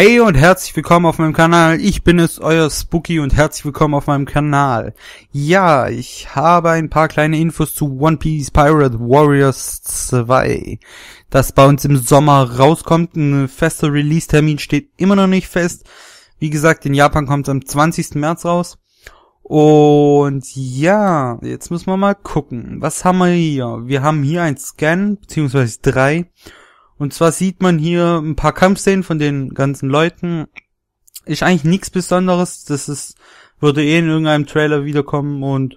Hey und herzlich willkommen auf meinem Kanal. Ich bin es, euer Spooky und herzlich willkommen auf meinem Kanal. Ja, ich habe ein paar kleine Infos zu One Piece Pirate Warriors 2, das bei uns im Sommer rauskommt. Ein fester Release-Termin steht immer noch nicht fest. Wie gesagt, in Japan kommt es am 20. März raus. Und ja, jetzt müssen wir mal gucken. Was haben wir hier? Wir haben hier ein Scan, beziehungsweise drei. Und zwar sieht man hier ein paar Kampfszenen von den ganzen Leuten. Ist eigentlich nichts Besonderes. Das ist, würde eh in irgendeinem Trailer wiederkommen. Und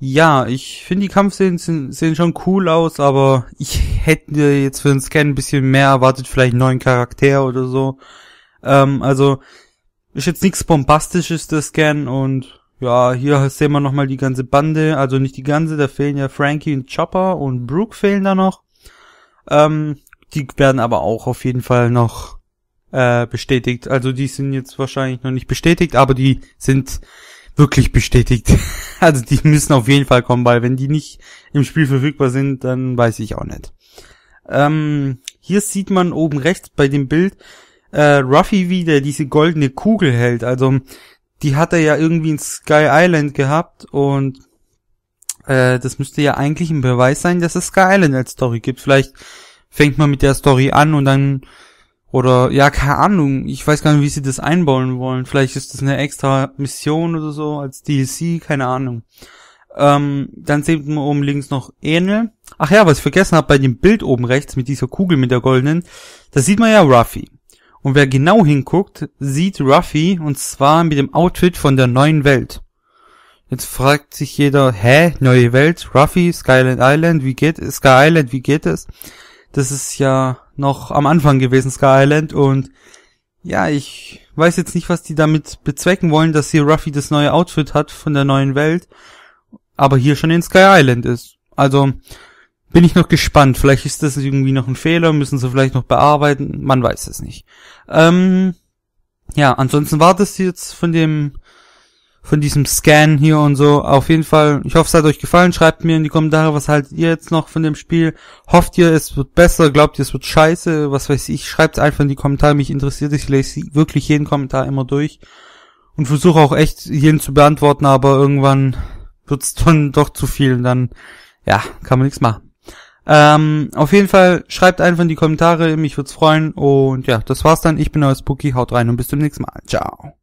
ja, ich finde die Kampfszenen sind, sehen schon cool aus, aber ich hätte jetzt für den Scan ein bisschen mehr erwartet. Vielleicht einen neuen Charakter oder so. Ähm, also ist jetzt nichts Bombastisches, der Scan. Und ja, hier sehen wir nochmal die ganze Bande. Also nicht die ganze, da fehlen ja Frankie und Chopper und Brooke fehlen da noch. Ähm, die werden aber auch auf jeden Fall noch äh, bestätigt. Also die sind jetzt wahrscheinlich noch nicht bestätigt, aber die sind wirklich bestätigt. also die müssen auf jeden Fall kommen, weil wenn die nicht im Spiel verfügbar sind, dann weiß ich auch nicht. Ähm, hier sieht man oben rechts bei dem Bild äh, Ruffy, wie der diese goldene Kugel hält. Also die hat er ja irgendwie in Sky Island gehabt und äh, das müsste ja eigentlich ein Beweis sein, dass es Sky Island als Story gibt. Vielleicht fängt man mit der Story an und dann oder ja, keine Ahnung, ich weiß gar nicht, wie sie das einbauen wollen. Vielleicht ist das eine extra Mission oder so als DLC, keine Ahnung. Ähm, dann sieht man oben links noch Enel. Ach ja, was ich vergessen habe bei dem Bild oben rechts mit dieser Kugel mit der goldenen, da sieht man ja Ruffy. Und wer genau hinguckt, sieht Ruffy und zwar mit dem Outfit von der neuen Welt. Jetzt fragt sich jeder, hä, neue Welt, Ruffy, Skyland Island, wie geht Sky Island, wie geht es? das ist ja noch am Anfang gewesen, Sky Island, und ja, ich weiß jetzt nicht, was die damit bezwecken wollen, dass hier Ruffy das neue Outfit hat von der neuen Welt, aber hier schon in Sky Island ist. Also bin ich noch gespannt. Vielleicht ist das irgendwie noch ein Fehler, müssen sie vielleicht noch bearbeiten, man weiß es nicht. Ähm, ja, ansonsten war das jetzt von dem von diesem Scan hier und so. Auf jeden Fall, ich hoffe, es hat euch gefallen. Schreibt mir in die Kommentare, was haltet ihr jetzt noch von dem Spiel? Hofft ihr, es wird besser? Glaubt ihr, es wird scheiße? Was weiß ich? Schreibt einfach in die Kommentare. Mich interessiert es. Ich lese wirklich jeden Kommentar immer durch und versuche auch echt jeden zu beantworten, aber irgendwann wird's dann doch zu viel. Und dann, ja, kann man nichts machen. Ähm, auf jeden Fall, schreibt einfach in die Kommentare. Mich würd's freuen. Und ja, das war's dann. Ich bin euer Spooky. Haut rein und bis zum nächsten Mal. Ciao.